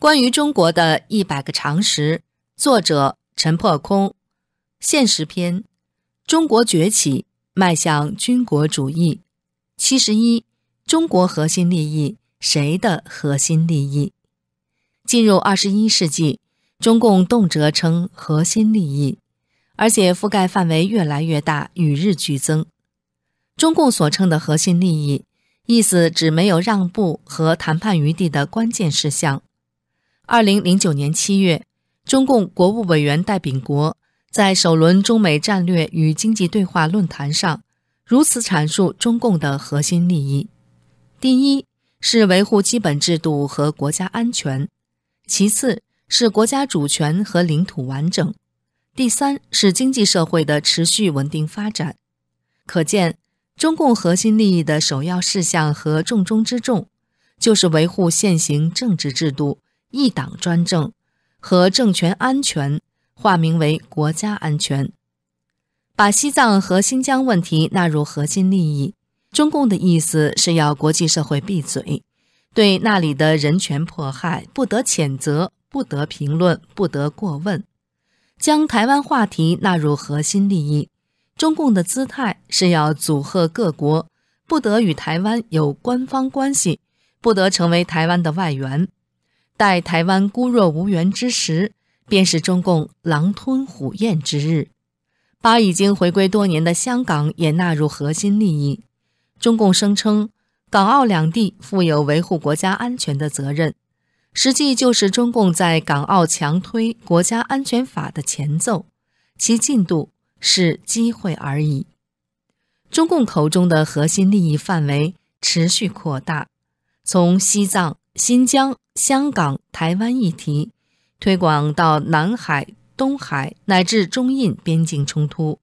关于中国的一百个常识，作者陈破空，现实篇：中国崛起迈向军国主义。七十一，中国核心利益谁的核心利益？进入二十一世纪，中共动辄称核心利益，而且覆盖范围越来越大，与日俱增。中共所称的核心利益，意思指没有让步和谈判余地的关键事项。二零零九年七月，中共国务委员戴秉国在首轮中美战略与经济对话论坛上，如此阐述中共的核心利益：第一是维护基本制度和国家安全；其次是国家主权和领土完整；第三是经济社会的持续稳定发展。可见，中共核心利益的首要事项和重中之重，就是维护现行政治制度。一党专政和政权安全化名为国家安全，把西藏和新疆问题纳入核心利益。中共的意思是要国际社会闭嘴，对那里的人权迫害不得谴责、不得评论、不得过问。将台湾话题纳入核心利益，中共的姿态是要阻吓各国，不得与台湾有官方关系，不得成为台湾的外援。待台湾孤弱无援之时，便是中共狼吞虎咽之日。把已经回归多年的香港也纳入核心利益，中共声称港澳两地负有维护国家安全的责任，实际就是中共在港澳强推国家安全法的前奏，其进度是机会而已。中共口中的核心利益范围持续扩大，从西藏、新疆。香港、台湾议题推广到南海、东海乃至中印边境冲突，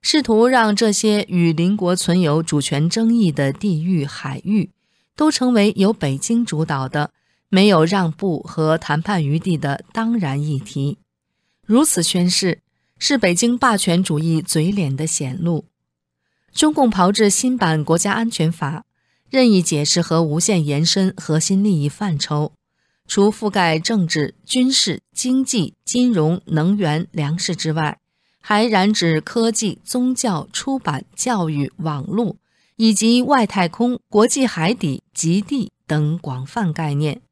试图让这些与邻国存有主权争议的地域海域，都成为由北京主导的、没有让步和谈判余地的当然议题。如此宣示，是北京霸权主义嘴脸的显露。中共炮制新版国家安全法，任意解释和无限延伸核心利益范畴。除覆盖政治、军事、经济、金融、能源、粮食之外，还染指科技、宗教、出版、教育、网络，以及外太空、国际海底、极地等广泛概念，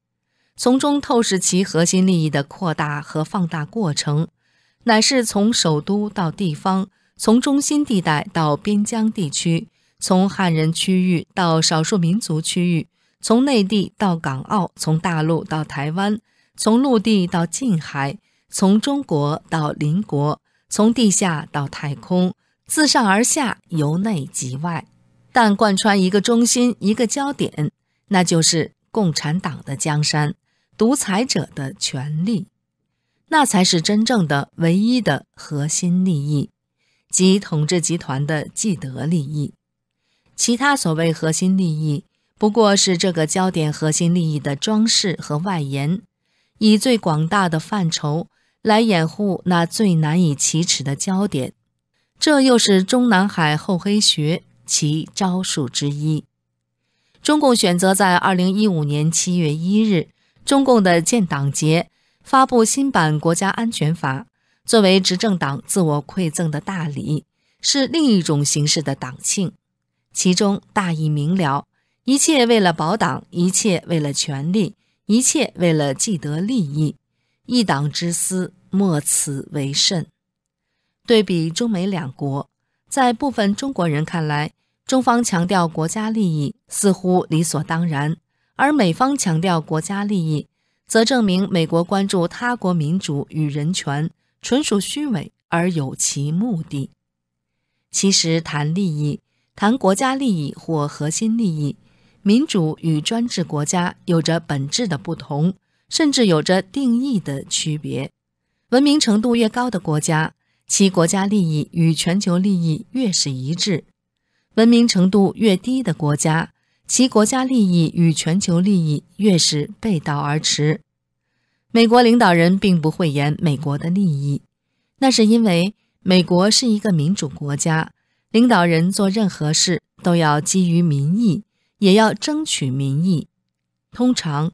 从中透视其核心利益的扩大和放大过程，乃是从首都到地方，从中心地带到边疆地区，从汉人区域到少数民族区域。从内地到港澳，从大陆到台湾，从陆地到近海，从中国到邻国，从地下到太空，自上而下，由内及外，但贯穿一个中心，一个焦点，那就是共产党的江山，独裁者的权利，那才是真正的唯一的核心利益，即统治集团的既得利益，其他所谓核心利益。不过是这个焦点核心利益的装饰和外延，以最广大的范畴来掩护那最难以启齿的焦点，这又是中南海厚黑学其招数之一。中共选择在二零一五年七月一日，中共的建党节，发布新版国家安全法，作为执政党自我馈赠的大礼，是另一种形式的党庆，其中大义明了。一切为了保党，一切为了权力，一切为了既得利益，一党之私莫此为甚。对比中美两国，在部分中国人看来，中方强调国家利益似乎理所当然，而美方强调国家利益，则证明美国关注他国民主与人权纯属虚伪而有其目的。其实谈利益，谈国家利益或核心利益。民主与专制国家有着本质的不同，甚至有着定义的区别。文明程度越高的国家，其国家利益与全球利益越是一致；文明程度越低的国家，其国家利益与全球利益越是背道而驰。美国领导人并不讳言美国的利益，那是因为美国是一个民主国家，领导人做任何事都要基于民意。也要争取民意。通常，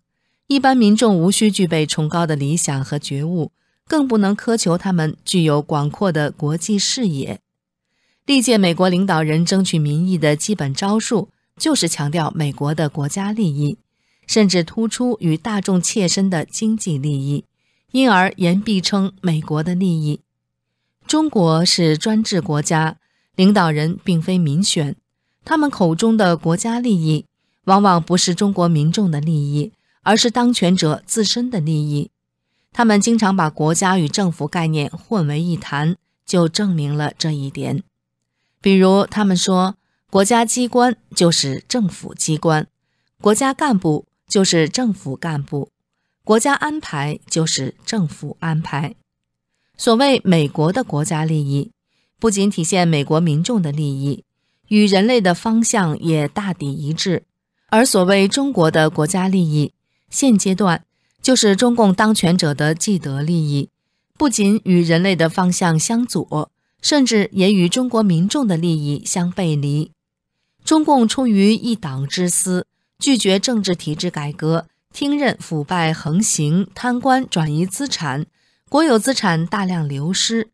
一般民众无需具备崇高的理想和觉悟，更不能苛求他们具有广阔的国际视野。历届美国领导人争取民意的基本招数，就是强调美国的国家利益，甚至突出与大众切身的经济利益，因而言必称美国的利益。中国是专制国家，领导人并非民选。他们口中的国家利益，往往不是中国民众的利益，而是当权者自身的利益。他们经常把国家与政府概念混为一谈，就证明了这一点。比如，他们说国家机关就是政府机关，国家干部就是政府干部，国家安排就是政府安排。所谓美国的国家利益，不仅体现美国民众的利益。与人类的方向也大抵一致，而所谓中国的国家利益，现阶段就是中共当权者的既得利益，不仅与人类的方向相左，甚至也与中国民众的利益相背离。中共出于一党之私，拒绝政治体制改革，听任腐败横行，贪官转移资产，国有资产大量流失。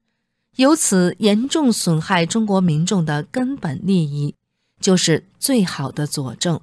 由此严重损害中国民众的根本利益，就是最好的佐证。